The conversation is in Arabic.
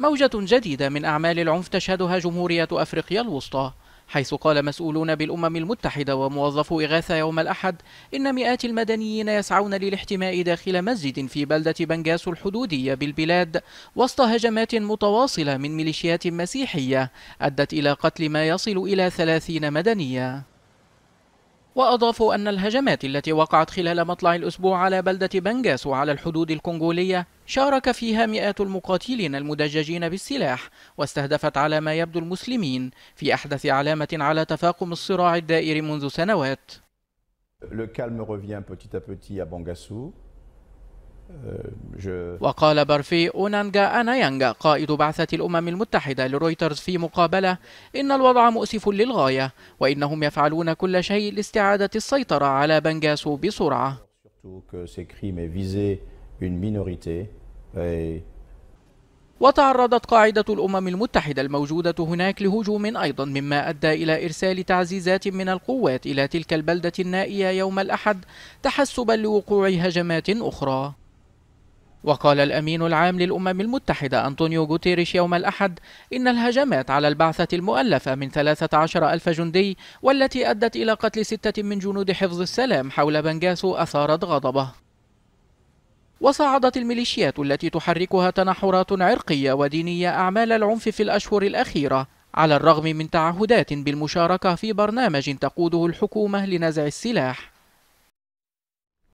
موجة جديدة من أعمال العنف تشهدها جمهورية أفريقيا الوسطى حيث قال مسؤولون بالأمم المتحدة وموظفو إغاثة يوم الأحد إن مئات المدنيين يسعون للاحتماء داخل مسجد في بلدة بنجاس الحدودية بالبلاد وسط هجمات متواصلة من ميليشيات مسيحية أدت إلى قتل ما يصل إلى ثلاثين مدنيا وأضافوا أن الهجمات التي وقعت خلال مطلع الأسبوع على بلدة بنغاس وعلى الحدود الكونغولية شارك فيها مئات المقاتلين المدججين بالسلاح واستهدفت على ما يبدو المسلمين في أحدث علامة على تفاقم الصراع الدائر منذ سنوات. Le calme revient petit à petit à Bangassou. وقال برفي أونانغا أنايانغا قائد بعثة الأمم المتحدة لرويترز في مقابلة إن الوضع مؤسف للغاية وإنهم يفعلون كل شيء لاستعادة السيطرة على بنغاسو بسرعة وتعرضت قاعدة الأمم المتحدة الموجودة هناك لهجوم أيضا مما أدى إلى إرسال تعزيزات من القوات إلى تلك البلدة النائية يوم الأحد تحسبا لوقوع هجمات أخرى وقال الأمين العام للأمم المتحدة أنطونيو غوتيريش يوم الأحد إن الهجمات على البعثة المؤلفة من 13 ألف جندي والتي أدت إلى قتل ستة من جنود حفظ السلام حول بنغاسو أثارت غضبه وصعدت الميليشيات التي تحركها تنحرات عرقية ودينية أعمال العنف في الأشهر الأخيرة على الرغم من تعهدات بالمشاركة في برنامج تقوده الحكومة لنزع السلاح